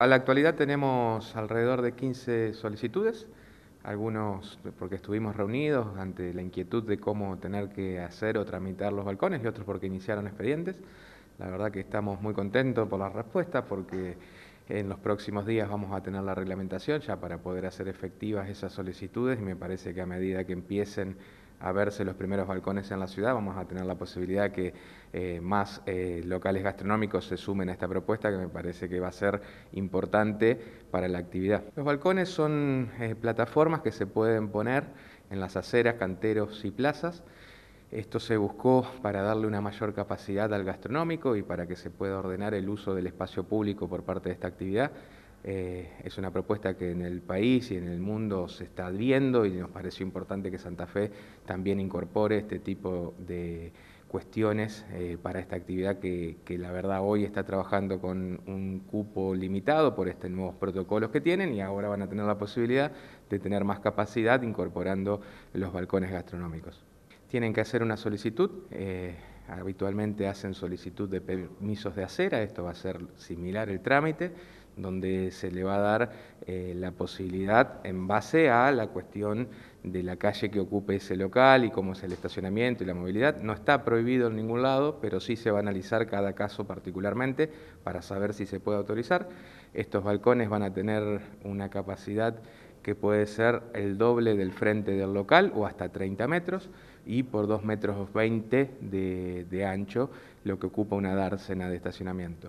A la actualidad tenemos alrededor de 15 solicitudes, algunos porque estuvimos reunidos ante la inquietud de cómo tener que hacer o tramitar los balcones y otros porque iniciaron expedientes. La verdad que estamos muy contentos por la respuesta porque en los próximos días vamos a tener la reglamentación ya para poder hacer efectivas esas solicitudes y me parece que a medida que empiecen a verse los primeros balcones en la ciudad. Vamos a tener la posibilidad que eh, más eh, locales gastronómicos se sumen a esta propuesta que me parece que va a ser importante para la actividad. Los balcones son eh, plataformas que se pueden poner en las aceras, canteros y plazas. Esto se buscó para darle una mayor capacidad al gastronómico y para que se pueda ordenar el uso del espacio público por parte de esta actividad. Eh, es una propuesta que en el país y en el mundo se está viendo y nos pareció importante que Santa Fe también incorpore este tipo de cuestiones eh, para esta actividad que, la verdad hoy está trabajando con un cupo limitado por estos nuevos protocolos que tienen y ahora van a tener la posibilidad de tener más capacidad incorporando los balcones gastronómicos tienen que hacer una solicitud. Eh, habitualmente hacen solicitud de permisos de acera, esto va a ser similar el trámite, donde se le va a dar eh, la posibilidad en base a la cuestión de la calle que ocupe ese local y cómo es el estacionamiento y la movilidad. No está prohibido en ningún lado, pero sí se va a analizar cada caso particularmente para saber si se puede autorizar. Estos balcones van a tener una capacidad que puede ser el doble del frente del local o hasta 30 metros y por 2 metros 20 de, de ancho, lo que ocupa una dársena de estacionamiento.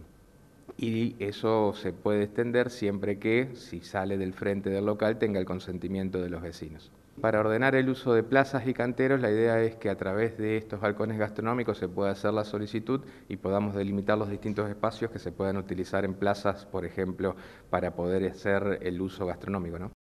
Y eso se puede extender siempre que, si sale del frente del local, tenga el consentimiento de los vecinos. Para ordenar el uso de plazas y canteros, la idea es que a través de estos balcones gastronómicos se pueda hacer la solicitud y podamos delimitar los distintos espacios que se puedan utilizar en plazas, por ejemplo, para poder hacer el uso gastronómico. ¿no?